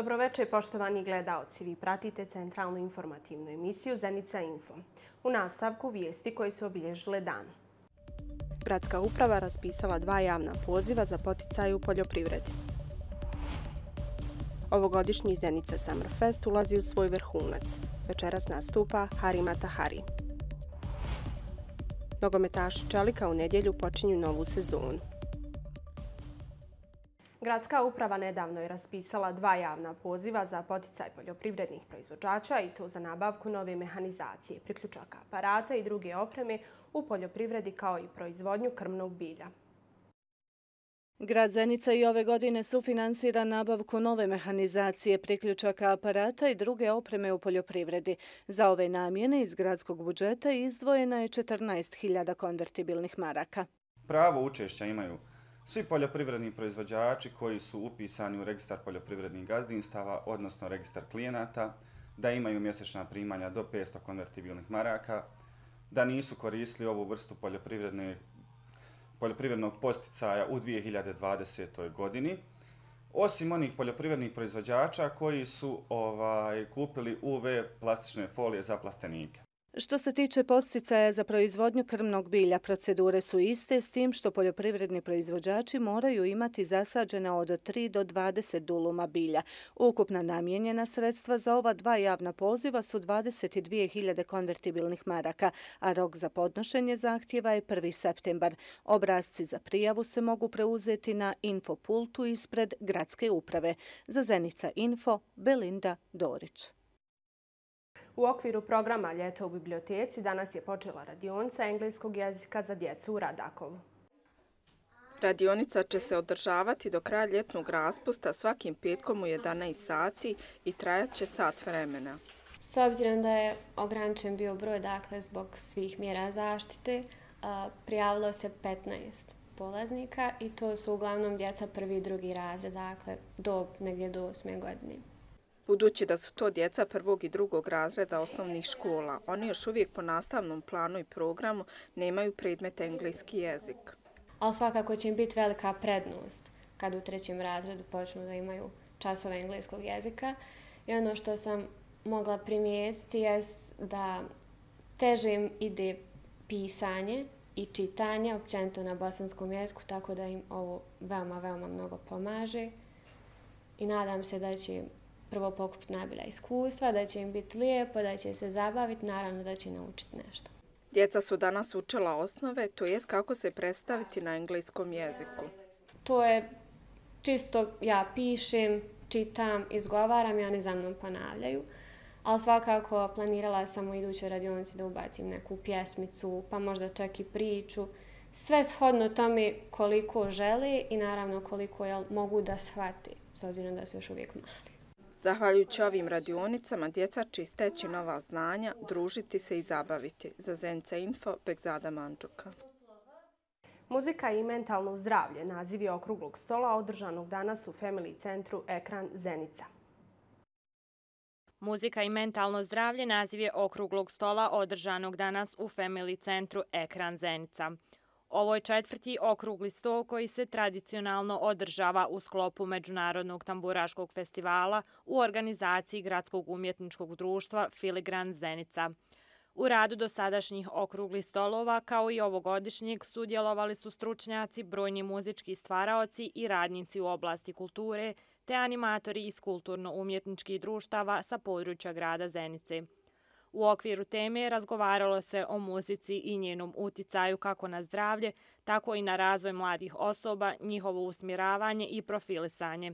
Dobroveče, poštovani gledalci. Vi pratite centralnu informativnu emisiju Zenica Info. U nastavku vijesti koje su obilježile dan. Gradska uprava raspisala dva javna poziva za poticaj u poljoprivredi. Ovogodišnji Zenica Summer Fest ulazi u svoj vrhunac. Večeras nastupa Harima Tahari. Nogometaši Čelika u nedjelju počinju novu sezonu. Gradska uprava nedavno je raspisala dva javna poziva za poticaj poljoprivrednih proizvođača i to za nabavku nove mehanizacije, priključaka aparata i druge opreme u poljoprivredi kao i proizvodnju krmnog bilja. Grad Zenica i ove godine sufinansira nabavku nove mehanizacije, priključaka aparata i druge opreme u poljoprivredi. Za ove namjene iz gradskog budžeta izdvojena je 14.000 konvertibilnih maraka. Pravo učešća imaju učešće Svi poljoprivredni proizvođači koji su upisani u registar poljoprivrednih gazdinstava, odnosno registar klijenata, da imaju mjesečna primanja do 500 konvertibilnih maraka, da nisu koristili ovu vrstu poljoprivredne, poljoprivrednog posticaja u 2020. godini, osim onih poljoprivrednih proizvođača koji su ovaj, kupili UV plastične folije za plastenike. Što se tiče posticaja za proizvodnju krmnog bilja, procedure su iste s tim što poljoprivredni proizvođači moraju imati zasađene od 3 do 20 duluma bilja. Ukupna namjenjena sredstva za ova dva javna poziva su 22.000 konvertibilnih maraka, a rok za podnošenje zahtjeva je 1. septembar. Obrazci za prijavu se mogu preuzeti na infopultu ispred Gradske uprave. Za Zenica Info, Belinda Dorić. U okviru programa Ljeto u biblioteci danas je počela radionica engleskog jezika za djecu u Radakovu. Radionica će se održavati do kraja ljetnog raspusta svakim petkom u 11 sati i trajat će sat vremena. S obzirom da je ograničen bio broj, dakle, zbog svih mjera zaštite, prijavilo se 15 polaznika i to su uglavnom djeca prvi i drugi razred, dakle, do negdje do osme godine. Budući da su to djeca prvog i drugog razreda osnovnih škola, oni još uvijek po nastavnom planu i programu nemaju predmet engleski jezik. Ali svakako će im biti velika prednost kad u trećem razredu počnu da imaju časove engleskog jezika. I ono što sam mogla primijetiti je da teže im ide pisanje i čitanje općenito na bosanskom jeziku, tako da im ovo veoma, veoma mnogo pomaže. I nadam se da će im prvo pokupiti najbolja iskustva, da će im biti lijepo, da će se zabaviti, naravno da će naučiti nešto. Djeca su danas učela osnove, to jest kako se predstaviti na engleskom jeziku. To je čisto ja pišem, čitam, izgovaram i oni za mnom ponavljaju. Ali svakako planirala sam u idućoj radionici da ubacim neku pjesmicu, pa možda čak i priču. Sve shodno tome koliko želi i naravno koliko jel, mogu da shvati, s obzirom da su još uvijek mali. Zahvaljujući ovim radionicama, djeca će isteći nova znanja, družiti se i zabaviti. Za Zenca Info, Pekzada Mandžuka. Muzika i mentalno zdravlje nazivi je okruglog stola održanog danas u Family Centru Ekran Zenica. Muzika i mentalno zdravlje naziv okruglog stola održanog danas u Family Centru Ekran Zenica. Ovo je četvrti okrugli sto koji se tradicionalno održava u sklopu Međunarodnog tamburaškog festivala u organizaciji Gradskog umjetničkog društva Filigran Zenica. U radu dosadašnjih okrugli stolova, kao i ovogodišnjeg, sudjelovali su stručnjaci, brojni muzički stvaraoci i radnici u oblasti kulture, te animatori iz kulturno-umjetničkih društava sa područja grada Zenice. U okviru teme razgovaralo se o muzici i njenom uticaju kako na zdravlje, tako i na razvoj mladih osoba, njihovo usmiravanje i profilisanje.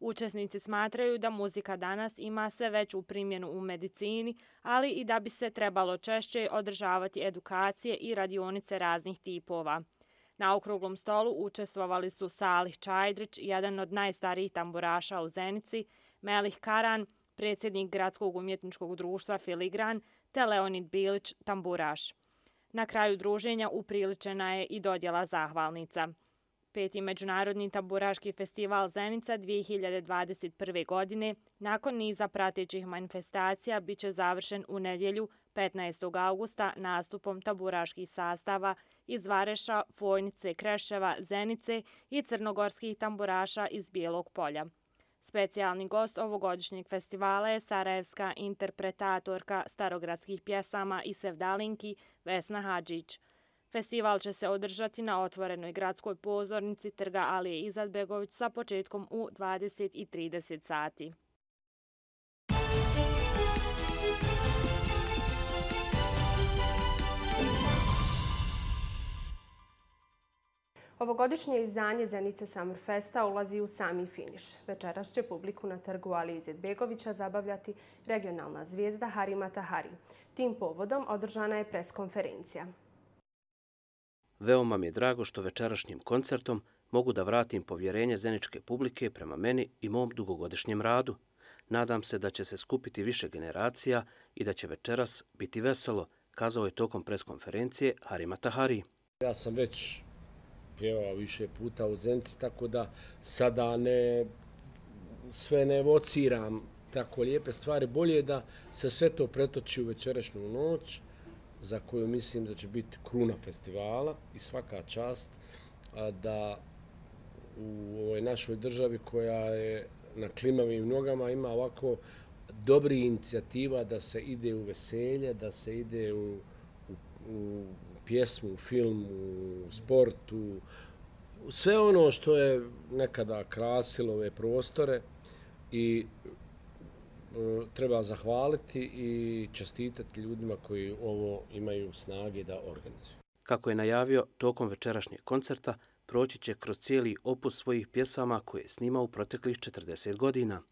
Učesnici smatraju da muzika danas ima sve veću primjenu u medicini, ali i da bi se trebalo češće održavati edukacije i radionice raznih tipova. Na okruglom stolu učestvovali su Salih Čajdrić, jedan od najstarijih tamburaša u Zenici, Melih Karan, predsjednik gradskog umjetničkog društva Filigran, te Leonid Bilić, tamburaš. Na kraju druženja upriličena je i dodjela zahvalnica. Peti međunarodni tamburaški festival Zenica 2021. godine nakon niza pratećih manifestacija bit će završen u nedjelju 15. augusta nastupom tamburaških sastava iz Vareša, Fojnice, Kreševa, Zenice i Crnogorskih tamburaša iz Bijelog polja. Specijalni gost ovogodišnjeg festivala je sarajevska interpretatorka starogradskih pjesama i sevdalinki Vesna Hadžić. Festival će se održati na otvorenoj gradskoj pozornici Trga Alije Izadbegović sa početkom u 20.30 sati. Ovogodišnje izdanje Zenica Summer Festa ulazi u sami finiš. Večeras će publiku na trgu Ali Izetbegovića zabavljati regionalna zvijezda Harima Tahari. Tim povodom održana je preskonferencija. Veoma mi je drago što večerašnjim koncertom mogu da vratim povjerenje zeničke publike prema meni i mom dugogodišnjem radu. Nadam se da će se skupiti više generacija i da će večeras biti veselo, kazao je tokom preskonferencije Harima Tahari. Ja sam već pjevao više puta u Zenci, tako da sada ne, sve ne evociram tako lijepe stvari. Bolje je da se sve to pretoči u večerašnju noć, za koju mislim da će biti kruna festivala i svaka čast da u ovoj našoj državi koja je na klimavim nogama ima ovako dobri inicijativa da se ide u veselje, da se ide u, u, u pjesmu, filmu, sportu, sve ono što je nekada krasilo ove prostore i e, treba zahvaliti i čestitati ljudima koji ovo imaju snage da organizuju. Kako je najavio, tokom večerašnjeg koncerta proći će kroz cijeli opus svojih pjesama koje je snimao u proteklih 40 godina.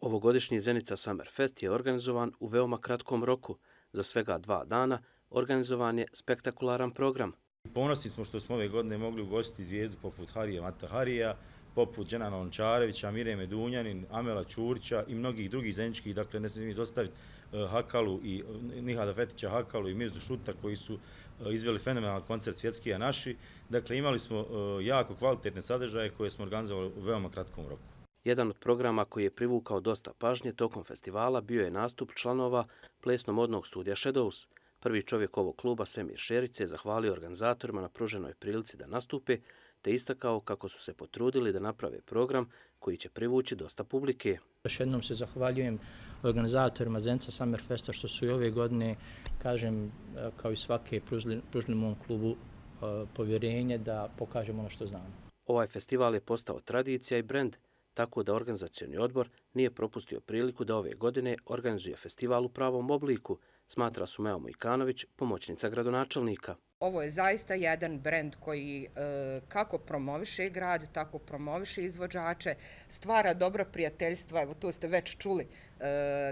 Ovogodišnji Zenica Summer Fest je organizovan u veoma kratkom roku, za svega dva dana, organizovan je spektakularan program. Ponosni smo što smo ove godine mogli ugostiti zvijezdu poput Harije Matahariya, poput Dženana Ončarevića, Mire Medunjanin, Amela Čurća i mnogih drugih zajedničkih, dakle ne smijem izostaviti e, Hakalu i e, Nihada Fetića Hakalu i Mirzu Šuta koji su e, izveli fenomenal koncert svjetski, a naši. Dakle, imali smo jako kvalitetne sadržaje koje smo organizovali u veoma kratkom roku. Jedan od programa koji je privukao dosta pažnje tokom festivala bio je nastup članova plesno-modnog studija Shadows – Prvi čovjek ovog kluba, Semir Šerice, je zahvalio organizatorima na pruženoj prilici da nastupe, te istakao kako su se potrudili da naprave program koji će privući dosta publike. Još jednom se zahvaljujem organizatorima Zenca Summer Festa što su i ove godine, kažem, kao i svake pružili mom klubu e, povjerenje da pokažemo ono što znamo. Ovaj festival je postao tradicija i brend, tako da organizacijani odbor nije propustio priliku da ove godine organizuje festival u pravom obliku, smatra Sumeo Mojkanović, pomoćnica gradonačelnika. Ovo je zaista jedan brend koji e, kako promoviše grad, tako promoviše izvođače, stvara dobra prijateljstva, evo to ste već čuli, e,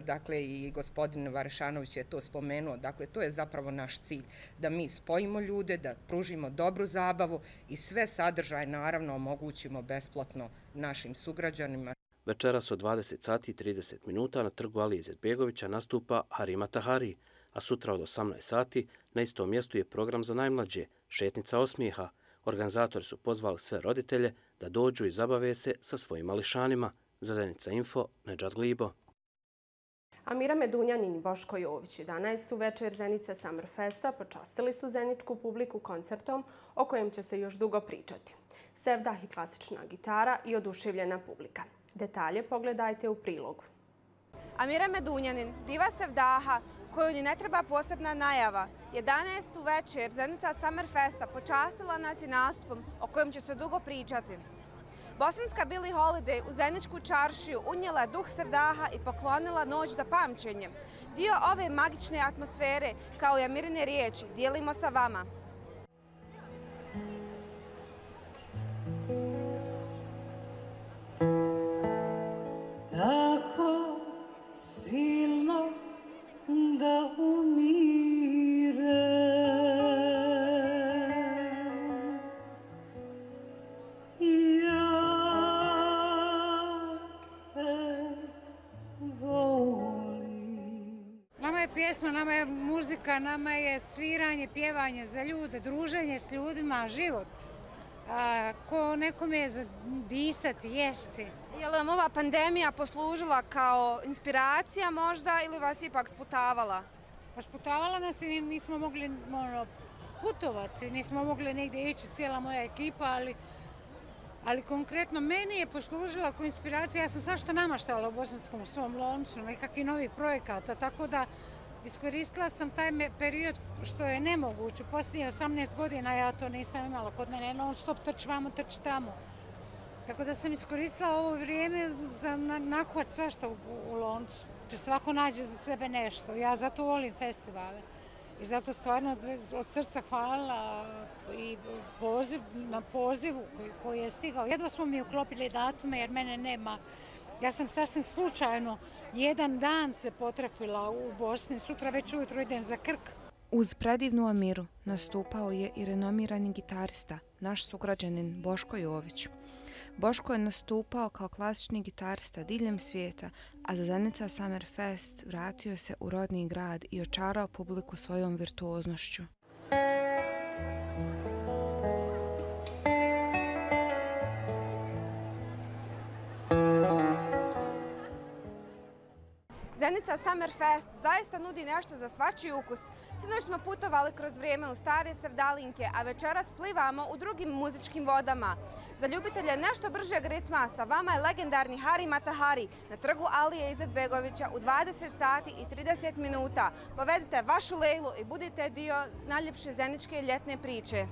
dakle i gospodin Varešanović je to spomenuo, dakle to je zapravo naš cilj, da mi spojimo ljude, da pružimo dobru zabavu i sve sadržaje naravno omogućimo besplatno našim sugrađanima. Večeras od 20 sati i 30 minuta na trgu Alije Zedbegovića nastupa Harima Tahari, a sutra od 18 sati na istom mjestu je program za najmlađe Šetnica osmijeha. Organizatori su pozvali sve roditelje da dođu i zabave se sa svojim mališanima. Zenica info, Neđad Glibo. Amira Medunjanin i Boško Jović 11. večer Zenica Summer Festa počastili su zeničku publiku koncertom o kojem će se još dugo pričati sevdah i klasična gitara i oduševljena publika. Detalje pogledajte u prilogu. Amira Medunjanin, diva sevdaha, koju ni ne treba posebna najava, 11. u večer Zenica Summer Festa počastila nas i nastupom o kojem će se dugo pričati. Bosanska Billie Holiday u Zeničku čaršiju unijela duh sevdaha i poklonila noć za pamćenje. Dio ove magične atmosfere, kao i Amirine riječi, dijelimo sa vama. pjesma, nama je muzika, nama je sviranje, pjevanje za ljude, druženje s ljudima, život. Ko nekom je za disati, jesti. Je li vam ova pandemija poslužila kao inspiracija možda ili vas ipak sputavala? Pa sputavala nas i nismo mogli ono, putovati, nismo mogli negdje ići cijela moja ekipa, ali... Ali konkretno meni je poslužila ako inspiracija, ja sam svašta što namaštala u bosanskom svom loncu, nekakvi novi projekata, tako da iskoristila sam taj period što je nemoguće. Poslije 18 godina ja to nisam imala kod mene, non stop trč vamo, trč tamo. Tako da sam iskoristila ovo vrijeme za nakvat sve što u loncu. Znači, svako nađe za sebe nešto. Ja zato volim festivale. I zato stvarno od srca hvala i na pozivu koji je stigao. Jedva smo mi uklopili datume jer mene nema... Ja sam sasvim slučajno jedan dan se potrafila u Bosni, sutra već ujutro idem za Krk. Uz predivnu Amiru nastupao je i renomirani gitarista, naš sugrađanin Boško Jović. Boško je nastupao kao klasični gitarista diljem svijeta, a za Zenica Summer Fest vratio se u rodni grad i očarao publiku svojom virtuoznošću. Zenica Summer Fest zaista nudi nešto za svači ukus. Sinoć smo putovali kroz vrijeme u stare sevdalinke, a večeras plivamo u drugim muzičkim vodama. Za ljubitelje nešto bržeg ritma sa vama je legendarni Hari Matahari na trgu Alije Izetbegovića u 20 sati i 30 minuta. Povedite vašu lejlu i budite dio najljepše zeničke ljetne priče.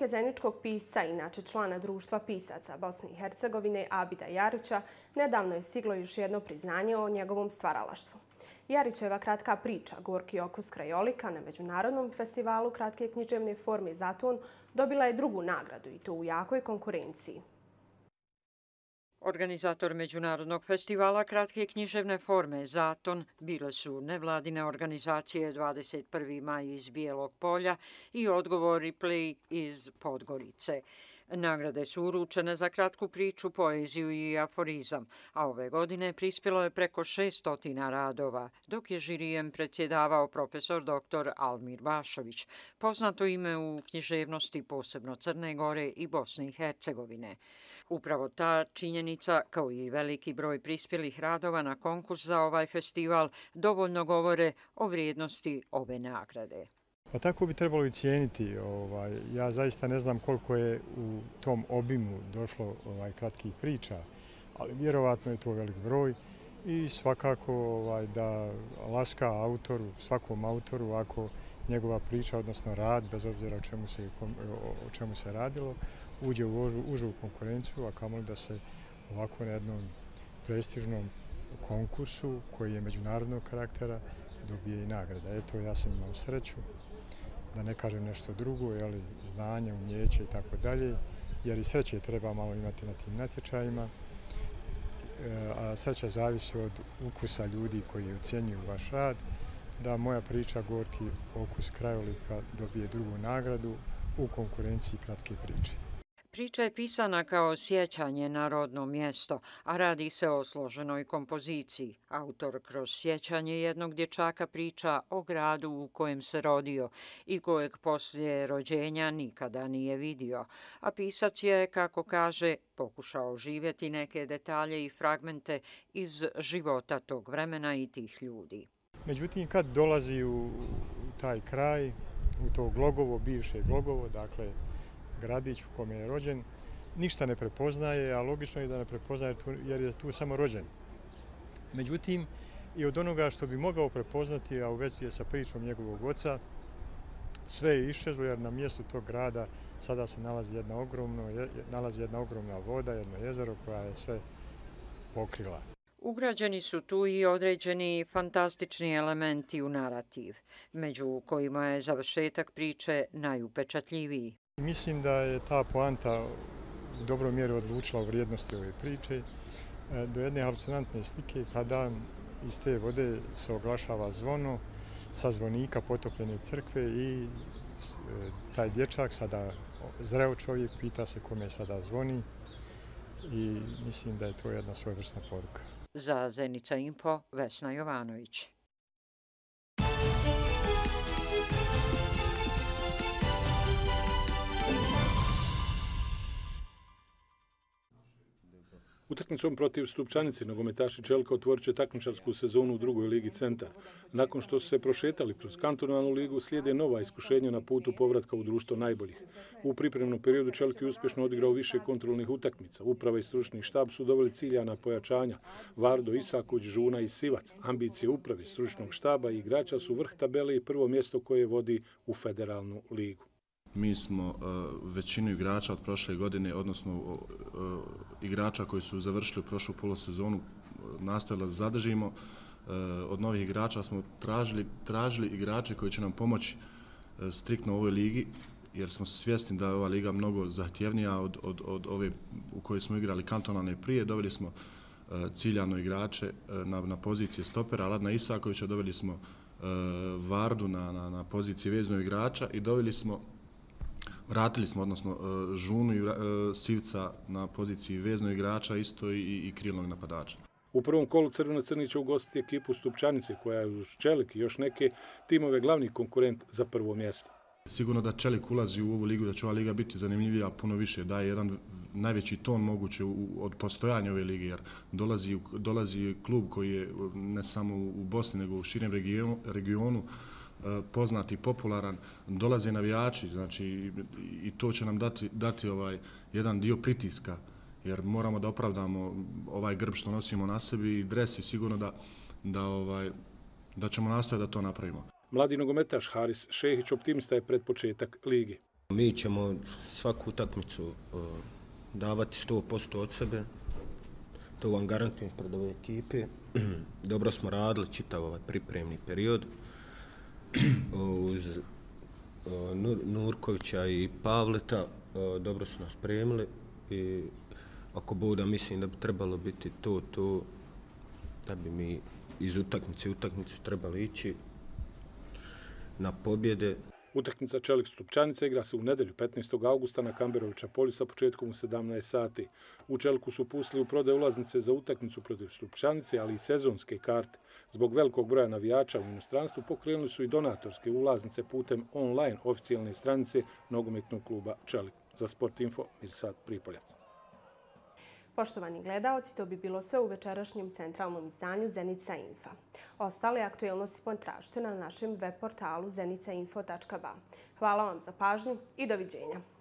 unuke zeničkog pisca, inače člana društva pisaca Bosne i Hercegovine, Abida Jarića, nedavno je stiglo još jedno priznanje o njegovom stvaralaštvu. Jarićeva kratka priča, Gorki okus krajolika na Međunarodnom festivalu kratke književne forme Zaton, dobila je drugu nagradu i to u jakoj konkurenciji. Organizator Međunarodnog festivala kratke književne forme Zaton bile su nevladine organizacije 21. maj iz Bijelog polja i odgovori Play iz Podgorice. Nagrade su uručene za kratku priču, poeziju i aforizam, a ove godine prispjelo je preko 600 radova, dok je žirijem predsjedavao profesor dr. Almir Vašović, poznato ime u književnosti posebno Crne Gore i Bosne i Hercegovine. Upravo ta činjenica, kao i veliki broj prispjelih radova na konkurs za ovaj festival, dovoljno govore o vrijednosti ove nagrade. Pa tako bi trebalo i cijeniti. Ovaj, ja zaista ne znam koliko je u tom obimu došlo ovaj, kratkih priča, ali vjerovatno je to velik broj i svakako ovaj, da laska autoru, svakom autoru, ako njegova priča, odnosno rad, bez obzira o čemu se radilo, uđe u užu konkurenciju, a kamoli da se ovako na jednom prestižnom konkursu koji je međunarodnog karaktera dobije i nagrada. Eto, ja sam imao sreću da ne kažem nešto drugo, jeli, znanje, umjeće i tako dalje, jer i sreće treba malo imati na tim natječajima, e, a sreća zavisi od ukusa ljudi koji je ocjenjuju vaš rad, da moja priča Gorki okus krajolika dobije drugu nagradu u konkurenciji kratke priče. Priča je pisana kao sjećanje na rodno mjesto, a radi se o složenoj kompoziciji. Autor kroz sjećanje jednog dječaka priča o gradu u kojem se rodio i kojeg poslije rođenja nikada nije vidio. A pisac je, kako kaže, pokušao živjeti neke detalje i fragmente iz života tog vremena i tih ljudi. Međutim, kad dolazi u taj kraj, u to glogovo, bivše glogovo, dakle, gradić u kome je rođen, ništa ne prepoznaje, a logično je da ne prepoznaje jer je tu samo rođen. Međutim, i od onoga što bi mogao prepoznati, a u vezi je sa pričom njegovog oca, sve je išezlo jer na mjestu tog grada sada se nalazi jedna, ogromno, nalazi jedna ogromna voda, jedno jezero koja je sve pokrila. Ugrađeni su tu i određeni fantastični elementi u narativ, među kojima je završetak priče najupečatljiviji. Mislim da je ta poanta u dobrom mjeru odlučila o vrijednosti ove priče e, do jedne halucinantne slike kada iz te vode se oglašava zvono sa zvonika potopljene crkve i e, taj dječak, sada zreo čovjek, pita se kome sada zvoni i mislim da je to jedna svojvrsna poruka. Za Zenica Info, Vesna Jovanović. Utakmicom protiv Stupčanice nogometaši Čelka otvorit će takmičarsku sezonu u drugoj ligi Centar. Nakon što su se prošetali kroz kantonalnu ligu, slijede nova iskušenja na putu povratka u društvo najboljih. U pripremnom periodu Čelik je uspješno odigrao više kontrolnih utakmica. Uprava i stručni štab su doveli ciljana pojačanja. Vardo, Isakuć, Žuna i Sivac. Ambicije uprave, stručnog štaba i igrača su vrh tabele i prvo mjesto koje vodi u federalnu ligu. Mi smo e, većinu igrača od prošle godine, odnosno e, igrača koji su završili u prošlu polosezonu e, nastojali da zadržimo. E, od novih igrača smo tražili, tražili igrače koji će nam pomoći e, striktno u ovoj ligi, jer smo svjesni da je ova liga mnogo zahtjevnija od, od, od ove u kojoj smo igrali kantonalne prije. Doveli smo ciljano igrače na, na pozicije stopera, Ladna Isakovića, doveli smo Vardu na, na, na poziciji veznog igrača i doveli smo vratili smo, odnosno, e, Žunu i e, Sivca na poziciji veznog igrača isto i, i krilnog napadača. U prvom kolu Crvena Crni će ugostiti ekipu Stupčanice, koja je uz Čelik i još neke timove glavni konkurent za prvo mjesto. Sigurno da Čelik ulazi u ovu ligu, da će ova liga biti zanimljivija puno više, da je jedan najveći ton moguće od postojanja ove lige, jer dolazi, dolazi klub koji je e, ne samo u Bosni, nego u širem regionu, regionu poznati, popularan, dolaze navijači znači, i to će nam dati ovaj, jedan dio pritiska jer moramo da opravdamo ovaj grb što nosimo na sebi i dres je sigurno da ovaj, ćemo nastojati da to napravimo. Mladi nogometaš Haris Šehić optimista je pred početak ligi. Mi ćemo svaku utakmicu e, davati 100% od sebe, to vam garantujem pred ove ekipe. Dobro smo radili čitav Dobro smo radili čitav ovaj pripremni period uz uh, Nurkovića i Pavleta e, dobro su nas spremili i ako Buda mislim da bi trebalo biti to, to da bi mi iz utakmice utakmicu trebali ići na pobjede Utakmica Čelik Stupčanica igra se u nedelju 15. augusta na Kamberovića polju sa početkom u 17. sati. U Čeliku su pustili u prode ulaznice za utakmicu protiv Stupčanice, ali i sezonske karte. Zbog velikog broja navijača u inostranstvu pokrenuli su i donatorske ulaznice putem online oficijalne stranice nogometnog kluba Čelik. Za Sport Info, Mirsad Pripoljac. Poštovani gledaoci, to bi bilo sve u večerašnjem centralnom izdanju Zenica Info. Ostale aktuelnosti potražite na našem web portalu zenicainfo.ba. Hvala vam za pažnju i doviđenja.